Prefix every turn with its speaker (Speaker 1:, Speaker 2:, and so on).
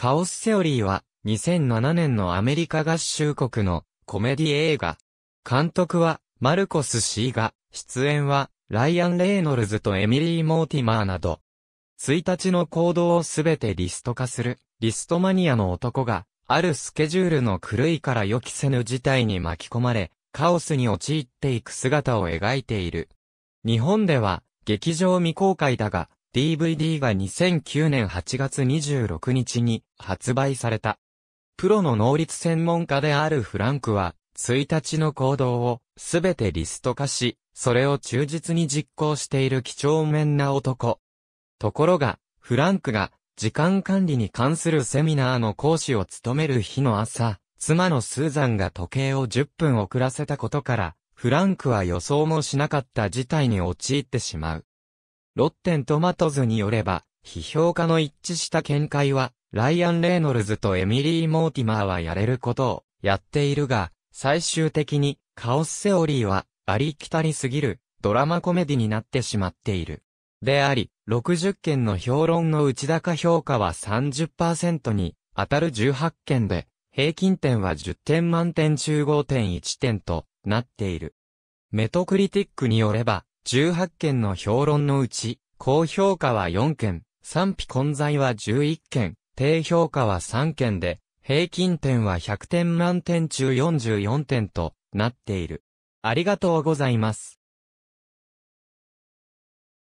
Speaker 1: カオスセオリーは、2007年のアメリカ合衆国のコメディ映画。監督は、マルコス・シーガ、出演は、ライアン・レイノルズとエミリー・モーティマーなど、1日の行動をすべてリスト化する、リストマニアの男が、あるスケジュールの狂いから予期せぬ事態に巻き込まれ、カオスに陥っていく姿を描いている。日本では、劇場未公開だが、DVD が2009年8月26日に発売された。プロの能率専門家であるフランクは、1日の行動をすべてリスト化し、それを忠実に実行している貴重面な男。ところが、フランクが時間管理に関するセミナーの講師を務める日の朝、妻のスーザンが時計を10分遅らせたことから、フランクは予想もしなかった事態に陥ってしまう。ロッテントマトズによれば、批評家の一致した見解は、ライアン・レイノルズとエミリー・モーティマーはやれることをやっているが、最終的にカオスセオリーはありきたりすぎるドラマコメディになってしまっている。であり、60件の評論の内高評価は30%に当たる18件で、平均点は10点満点中5.1点となっている。メトクリティックによれば、18件の評論のうち、高評価は4件、賛否混在は11件、低評価は3件で、平均点は100点満点中44点となっている。ありがとうございます。